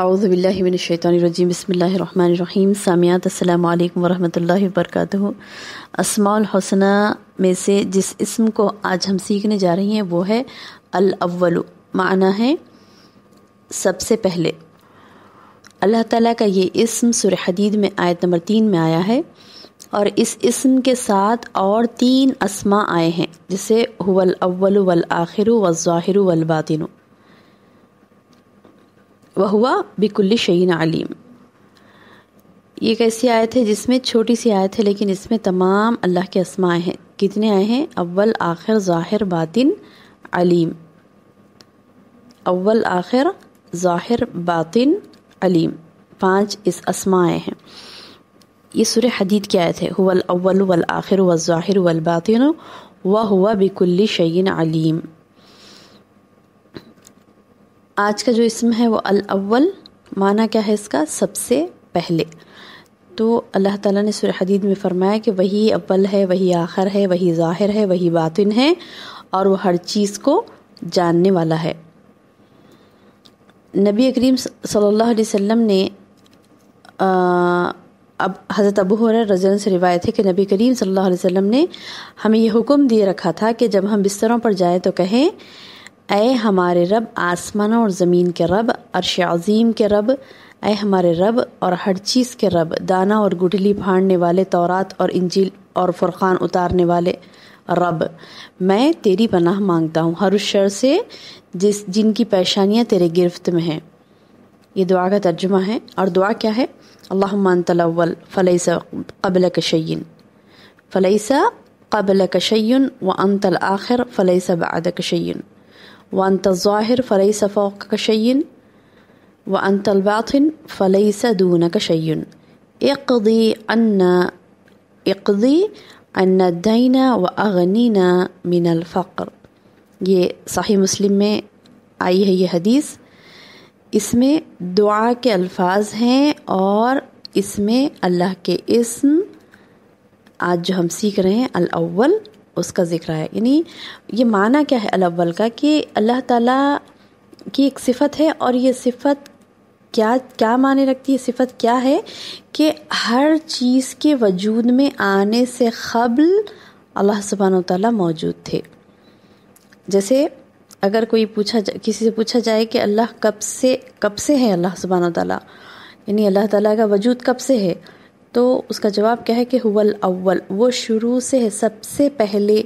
आउज़बिल्लिमिनशैतरजी बसमीम सामियात अल्लाम वरहमल वर्क असमाल हौसना में से जिस इसम को आज हम सीखने जा रही हैं वो है अल अव्वल माना है सबसे पहले अल्लाह ताला का ये इसम सुर हदीद में आयत नंबर तीन में आया है और इस इसम के साथ और तीन असमा आए हैं जिसे हुवल अव्वल वल आखिर वज़ाहिर वल वह हुआ बिकुल्ली शहीन अलीम ये कैसी आयत है जिसमें छोटी सी आयत है लेकिन इसमें तमाम अल्लाह के असमाए हैं कितने आए हैं अव्वल आखिर ज़ाहिर बातिन अलीम अव्वल आखिर ज़ाहिर बातिन अलीम पांच इस असमाए हैं ये सुर हदीद की आयत है हुवल अव्वल वल आखिर व ज़ाहिर वल बातिन व हुआ बिकुल्ली शयीन अलीम आज का जो इसम है वो अल अव्वल माना क्या है इसका सबसे पहले तो अल्लाह ताला ने सुर हदीद में फरमाया कि वही अव्वल है वही आखिर है वही ज़ाहिर है वही बातिन है और वो हर चीज़ को जानने वाला है नबी करीम सल्लल्लाहु अलैहि वसल्लम ने आ, अब हज़रत अबू हुरैरा रजन से रिवायत है कि नबी करीम सल्लल्लाहु अलैहि वसल्लम ने हमें यह हुक्म दिए रखा था कि जब हम बिस्तरों पर जाएँ तो कहें ए हमारे रब आसमान और ज़मीन के रब अरश अज़ीम के रब ए हमारे रब और हर चीज़ के रब दाना और गुठली फाड़ने वाले तौरात और इंजील और फुरक़ान उतारने वाले रब मैं तेरी पनाह मांगता हूँ हर उस शर से जिस जिनकी पेशानियाँ तेरे गिरफ्त में हैं ये दुआ का तर्जुमा है और दुआ क्या है अल्लाहमतलवल फ़लैसा कबल कशैन फ़लैसा कबल कशैन व अंतल आखिर फ़लैसा बाद कशैन وأنت الظاهر فليس فوقك شيء وأنت الباطن فليس دونك شيء اقضي أن اقضي أن الدين وأغنينا من الفقر ये सही मुस्लिम में आई है ये हदीस इसमें दुआ के अल्फाज हैं और इसमें अल्लाह के इसम आज जो हम सीख रहे हैं अल अव्वल उसका ज़िक्र है यानी ये माना क्या है अलवल का कि अल्लाह ताला की एक सिफत है और ये सिफत क्या क्या माने रखती है सिफत क्या है कि हर चीज़ के वजूद में आने से कबल अल्लाह सुबहान तला मौजूद थे जैसे अगर कोई पूछा किसी से पूछा जाए कि अल्लाह कब से कब से है अल्लाह सुबहान तला यानी अल्लाह ताला का वजूद कब से है तो उसका जवाब क्या है कि हुवल अव्वल वो शुरू से है सबसे पहले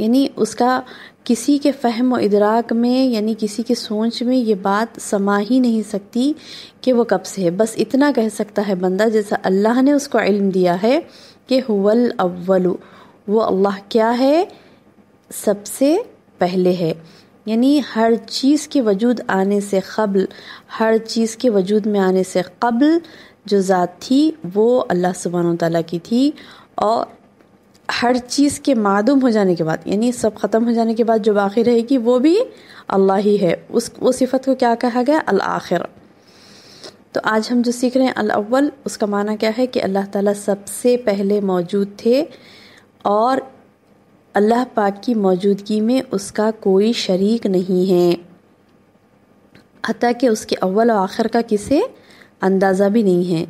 यानी उसका किसी के फहम व इदराक में यानी किसी के सोच में ये बात समा ही नहीं सकती कि वो कब से है बस इतना कह सकता है बंदा जैसा अल्लाह ने उसको इल्म दिया है कि हुवल अव्वल वो अल्लाह क्या है सबसे पहले है यानी हर चीज़ के वजूद आने से कबल हर चीज़ के वजूद में आने से कबल जो ज़ात थी वो अल्लाह सुबहान तला की थी और हर चीज़ के मादूम हो जाने के बाद यानी सब ख़त्म हो जाने के बाद जो बाकी रहेगी वो भी अल्लाह ही है उस वो सिफत को क्या कहा गया अल आखिर तो आज हम जो सीख रहे हैं अल अव्वल उसका माना क्या है कि अल्लाह ताला सबसे पहले मौजूद थे और अल्लाह पाक की मौजूदगी में उसका कोई शरीक नहीं है हती कि उसके अव्वल और आखिर का किसे अंदाज़ा भी नहीं है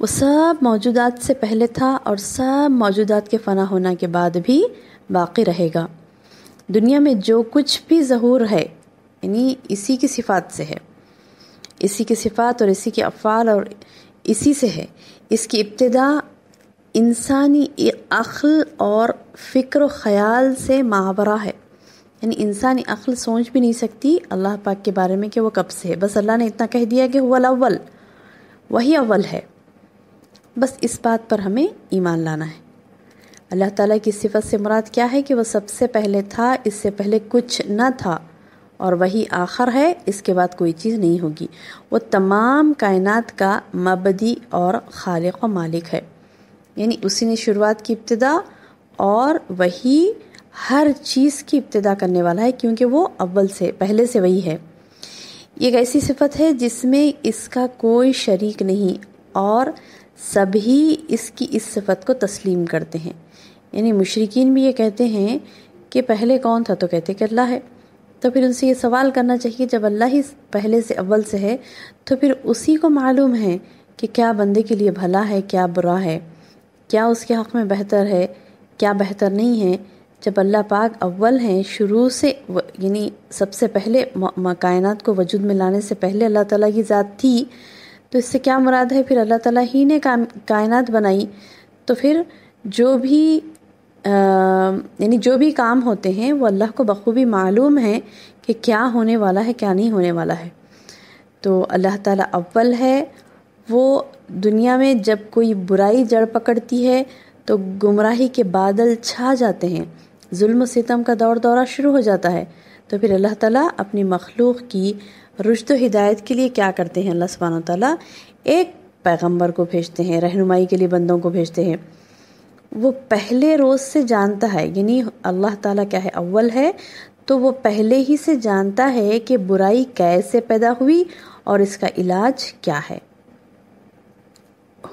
वो सब मौजूदात से पहले था और सब मौजूदात के फना होना के बाद भी बाकी रहेगा दुनिया में जो कुछ भी जहूर है यानी इसी की सिफात से है इसी की सिफात और इसी के अफ़ाल और इसी से है इसकी इब्तदा इंसानी अख़ल और फ़िक्र ख़याल से महावरा है यानी इंसानी अखल सोच भी नहीं सकती अल्लाह पाक के बारे में कि वो कब से है बस अल्लाह ने इतना कह दिया कि हुआ अव्वल वही अव्वल है बस इस बात पर हमें ईमान लाना है अल्लाह ताला की सिफत से मुराद क्या है कि वह सबसे पहले था इससे पहले कुछ न था और वही आखिर है इसके बाद कोई चीज़ नहीं होगी वो तमाम कायनात का मबदी और खालिक व मालिक है यानी उसी ने शुरुआत की इब्तदा और वही हर चीज़ की इब्तदा करने वाला है क्योंकि वो अव्वल से पहले से वही है एक ऐसी सिफत है जिसमें इसका कोई शरीक नहीं और सभी इसकी इस सिफत को तस्लीम करते हैं यानी मुशरकिन भी ये कहते हैं कि पहले कौन था तो कहते कि अल्लाह है तो फिर उनसे ये सवाल करना चाहिए जब अल्लाह ही पहले से अव्वल से है तो फिर उसी को मालूम है कि क्या बंदे के लिए भला है क्या बुरा है क्या उसके हक़ में बेहतर है क्या बेहतर नहीं है जब अल्लाह पाक अव्वल हैं शुरू से यानी सबसे पहले कायनात को वजूद में लाने से पहले अल्लाह ताला की ज़ात थी तो इससे क्या मुराद है फिर अल्लाह ताला ही ने काम कायनात बनाई तो फिर जो भी यानी जो भी काम होते हैं वो अल्लाह को बखूबी मालूम है कि क्या होने वाला है क्या नहीं होने वाला है तो अल्लाह ताला अव्वल है वो दुनिया में जब कोई बुराई जड़ पकड़ती है तो गुमराही के बादल छा जाते हैं जुल्म सितम का दौर दौरा शुरू हो जाता है तो फिर अल्लाह ताला अपनी मखलूक की रुशद हिदायत के लिए क्या करते हैं अल्लाह सुबहान ताली एक पैगम्बर को भेजते हैं रहनुमाई के लिए बंदों को भेजते हैं वो पहले रोज़ से जानता है यानी अल्लाह ताला क्या है अव्वल है तो वो पहले ही से जानता है कि बुराई कैसे पैदा हुई और इसका इलाज क्या है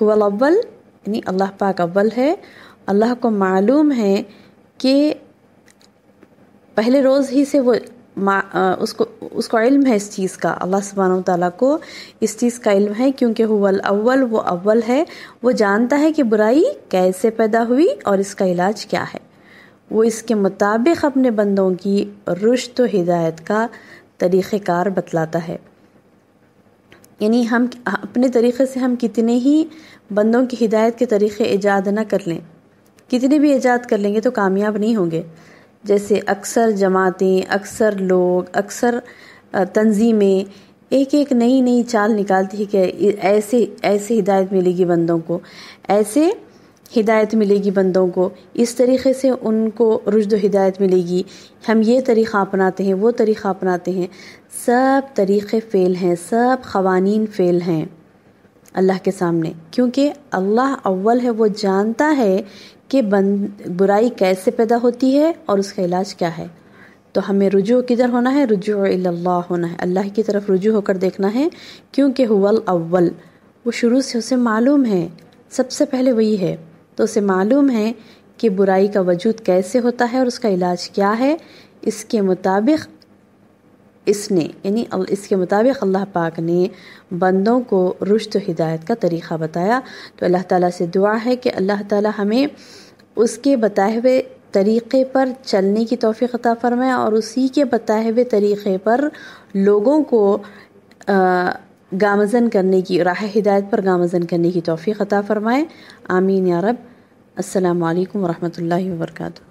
हुवल अव्वल यानी अल्लाह पाक अव्वल है अल्लाह को मालूम है कि पहले रोज़ ही से वो आ, उसको उसको इल्म है इस चीज़ का अल्लाह सुबहान ताली को इस चीज़ का इल्म है क्योंकि हुवल अव्वल वो अव्वल है वो जानता है कि बुराई कैसे पैदा हुई और इसका इलाज क्या है वो इसके मुताबिक अपने बंदों की रुश्त हिदायत का तरीक़ार बतलाता है यानी हम अपने तरीक़े से हम कितने ही बंदों की हिदायत के तरीक़े ईजाद ना कर लें कितने भी ईजाद कर लेंगे तो कामयाब नहीं होंगे जैसे अक्सर जमातें अक्सर लोग अक्सर तंजीमें एक एक नई नई चाल निकालती है कि ऐसे ऐसे हिदायत मिलेगी बंदों को ऐसे हिदायत मिलेगी बंदों को इस तरीके से उनको रुजद हिदायत मिलेगी हम ये तरीक़ा अपनाते हैं वो तरीक़ा अपनाते हैं सब तरीक़े फ़ेल हैं सब खवानीन फ़ेल हैं अल्लाह के सामने क्योंकि अल्लाह अव्वल है वो जानता है कि बुराई कैसे पैदा होती है और उसका इलाज क्या है तो हमें रुजू किधर होना है रुजू अल्लाह होना है अल्लाह की तरफ रुजू होकर देखना है क्योंकि हुवल अव्वल वो शुरू से उसे मालूम है सबसे पहले वही है तो उसे मालूम है कि बुराई का वजूद कैसे होता है और उसका इलाज क्या है इसके मुताबिक इसने यानी इसके मुताबिक अल्लाह पाक ने बंदों को रुश्त हिदायत का तरीक़ा बताया तो अल्लाह ताला से दुआ है कि अल्लाह ताला हमें उसके बताए हुए तरीक़े पर चलने की तोफ़ी अता फ़रमाए और उसी के बताए हुए तरीक़े पर लोगों को गामजन करने की राह हिदायत पर गामजन करने की तोफ़ी अता फ़रमाए आमीन या रब असलकम वरहमल वर्का